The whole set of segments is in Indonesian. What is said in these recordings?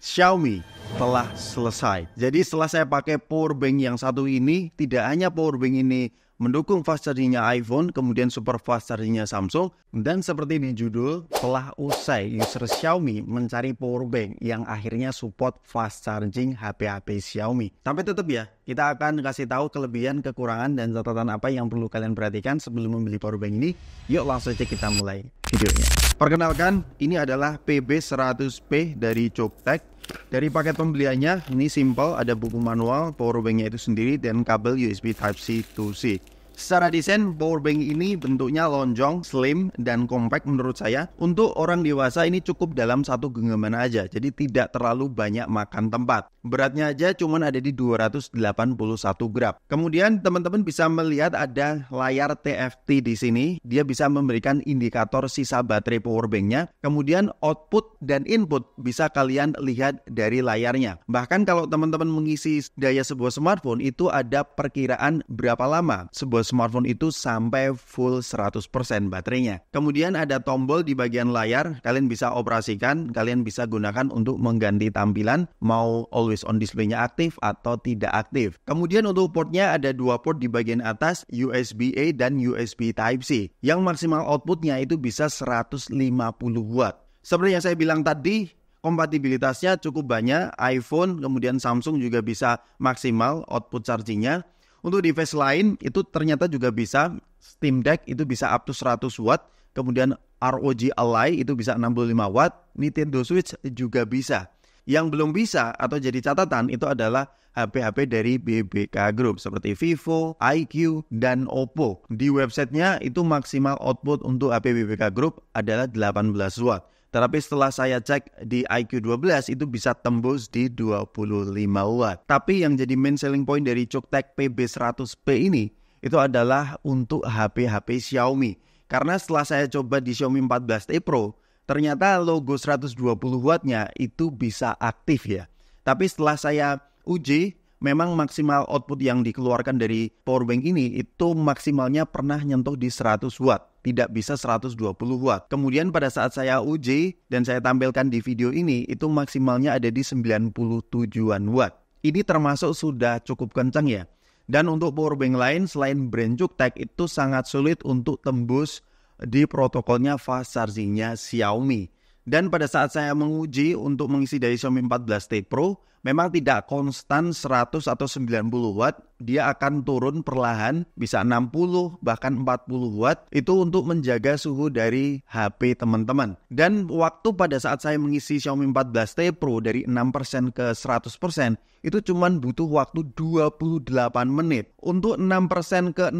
Xiaomi telah selesai. Jadi setelah saya pakai power bank yang satu ini, tidak hanya power bank ini mendukung fast charging iPhone, kemudian super fast charging Samsung, dan seperti di judul, telah usai user Xiaomi mencari power bank yang akhirnya support fast charging HP-HP Xiaomi. Tapi tetap ya, kita akan kasih tahu kelebihan, kekurangan, dan catatan apa yang perlu kalian perhatikan sebelum membeli power bank ini. Yuk langsung aja kita mulai videonya. Perkenalkan, ini adalah PB100P dari Choptek dari paket pembeliannya, ini simple, ada buku manual, powerbanknya itu sendiri, dan kabel USB Type-C to C. Secara desain, powerbank ini bentuknya lonjong, slim, dan compact menurut saya. Untuk orang dewasa ini cukup dalam satu genggaman aja, jadi tidak terlalu banyak makan tempat. Beratnya aja cuma ada di 281 gram. Kemudian teman-teman bisa melihat ada layar TFT di sini. Dia bisa memberikan indikator sisa baterai powerbanknya. Kemudian output dan input bisa kalian lihat dari layarnya. Bahkan kalau teman-teman mengisi daya sebuah smartphone itu ada perkiraan berapa lama sebuah smartphone itu sampai full 100% baterainya. Kemudian ada tombol di bagian layar, kalian bisa operasikan, kalian bisa gunakan untuk mengganti tampilan, mau always on display-nya aktif atau tidak aktif. Kemudian untuk portnya ada dua port di bagian atas, USB-A dan USB Type-C, yang maksimal outputnya itu bisa 150 watt. Seperti yang saya bilang tadi, kompatibilitasnya cukup banyak. iPhone, kemudian Samsung juga bisa maksimal output chargingnya. Untuk device lain itu ternyata juga bisa Steam Deck itu bisa up to 100 watt, kemudian ROG Ally itu bisa 65 watt, Nintendo Switch juga bisa. Yang belum bisa atau jadi catatan itu adalah HP-HP dari BBK Group seperti Vivo, IQ, dan Oppo. Di websitenya itu maksimal output untuk HP BBK Group adalah 18 watt. Tetapi setelah saya cek di IQ12 itu bisa tembus di 25 watt. Tapi yang jadi main selling point dari Coktek PB100P ini itu adalah untuk HP-HP Xiaomi. Karena setelah saya coba di Xiaomi 14T Pro, ternyata logo 120 wattnya itu bisa aktif ya. Tapi setelah saya uji, memang maksimal output yang dikeluarkan dari powerbank ini itu maksimalnya pernah nyentuh di 100 watt tidak bisa 120 watt. Kemudian pada saat saya uji dan saya tampilkan di video ini itu maksimalnya ada di 97 watt. Ini termasuk sudah cukup kencang ya. Dan untuk powerbank lain selain brand Juktek itu sangat sulit untuk tembus di protokolnya fast charging-nya Xiaomi. Dan pada saat saya menguji untuk mengisi dari Xiaomi 14T Pro, memang tidak konstan 100 atau 90 watt, dia akan turun perlahan bisa 60 bahkan 40 watt itu untuk menjaga suhu dari HP teman-teman. Dan waktu pada saat saya mengisi Xiaomi 14T Pro dari 6% ke 100% itu cuma butuh waktu 28 menit. Untuk 6% ke 60%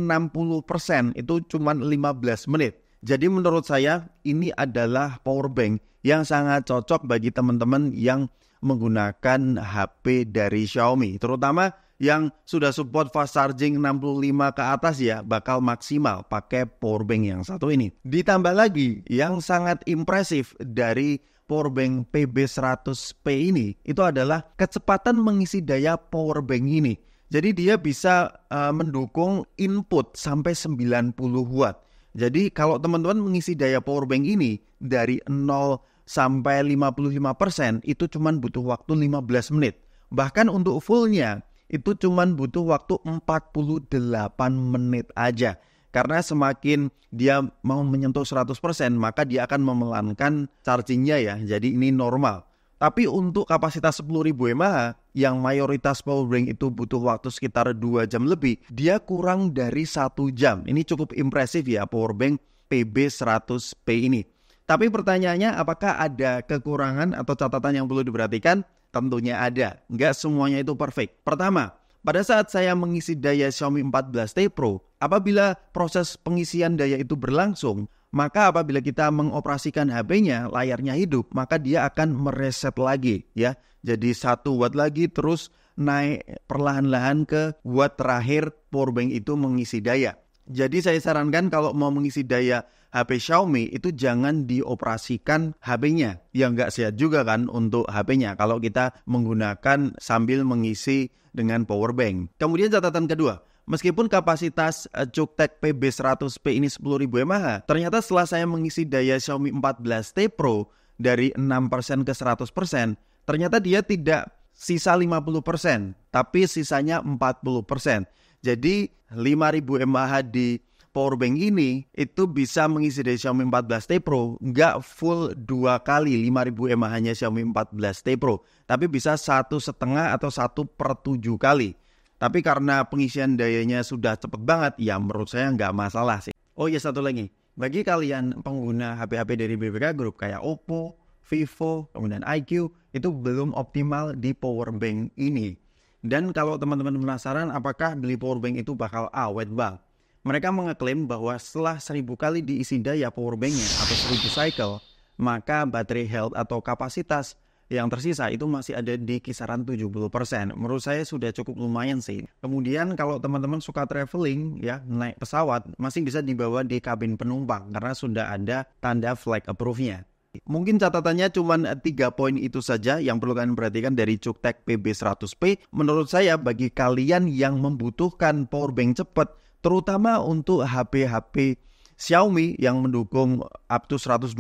itu cuma 15 menit. Jadi menurut saya ini adalah power bank yang sangat cocok bagi teman-teman yang menggunakan HP dari Xiaomi, terutama yang sudah support fast charging 65 ke atas ya bakal maksimal pakai powerbank yang satu ini. Ditambah lagi yang sangat impresif dari powerbank PB100P ini itu adalah kecepatan mengisi daya powerbank ini. Jadi dia bisa uh, mendukung input sampai 90 watt. Jadi kalau teman-teman mengisi daya powerbank ini dari 0 sampai 55% itu cuma butuh waktu 15 menit. Bahkan untuk fullnya itu cuma butuh waktu 48 menit aja. Karena semakin dia mau menyentuh 100% maka dia akan memelankan chargingnya ya. Jadi ini normal. Tapi untuk kapasitas 10.000 mAh yang mayoritas power bank itu butuh waktu sekitar 2 jam lebih, dia kurang dari 1 jam. Ini cukup impresif ya power bank PB100P ini. Tapi pertanyaannya apakah ada kekurangan atau catatan yang perlu diperhatikan? Tentunya ada. Nggak semuanya itu perfect. Pertama, pada saat saya mengisi daya Xiaomi 14T Pro, apabila proses pengisian daya itu berlangsung, maka apabila kita mengoperasikan HP-nya, layarnya hidup, maka dia akan mereset lagi ya. Jadi satu watt lagi terus naik perlahan-lahan ke watt terakhir powerbank itu mengisi daya. Jadi saya sarankan kalau mau mengisi daya HP Xiaomi itu jangan dioperasikan HP-nya. Ya nggak sehat juga kan untuk HP-nya kalau kita menggunakan sambil mengisi dengan power bank. Kemudian catatan kedua, Meskipun kapasitas eh, Cuktek PB100P ini 10.000 mAh, ternyata setelah saya mengisi daya Xiaomi 14T Pro dari 6% ke 100%, ternyata dia tidak sisa 50%, tapi sisanya 40%. Jadi 5.000 mAh di powerbank ini itu bisa mengisi dari Xiaomi 14T Pro nggak full dua kali 5000 mAh hanya Xiaomi 14T Pro tapi bisa satu setengah atau satu per tujuh kali tapi karena pengisian dayanya sudah cepet banget ya menurut saya nggak masalah sih oh iya satu lagi bagi kalian pengguna HP-HP dari BBK Group kayak Oppo, Vivo, kemudian IQ itu belum optimal di powerbank ini dan kalau teman-teman penasaran apakah beli powerbank itu bakal awet banget? Mereka mengeklaim bahwa setelah seribu kali diisi daya powerbanknya atau seribu cycle, maka baterai health atau kapasitas yang tersisa itu masih ada di kisaran 70%. Menurut saya sudah cukup lumayan sih. Kemudian kalau teman-teman suka traveling ya, naik pesawat masih bisa dibawa di kabin penumpang karena sudah ada tanda flag approve-nya. Mungkin catatannya cuma tiga poin itu saja yang perlu kalian perhatikan dari Cuktek PB100P. Menurut saya bagi kalian yang membutuhkan powerbank cepat, terutama untuk HP-HP Xiaomi yang mendukung up to 120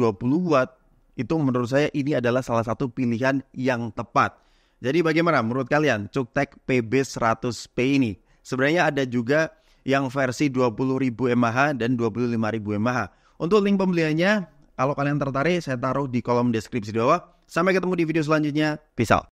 watt itu menurut saya ini adalah salah satu pilihan yang tepat. Jadi bagaimana menurut kalian Cuktek PB100P ini? Sebenarnya ada juga yang versi 20.000 mAh dan 25.000 mAh. Untuk link pembeliannya, kalau kalian tertarik saya taruh di kolom deskripsi di bawah. Sampai ketemu di video selanjutnya. Peace out.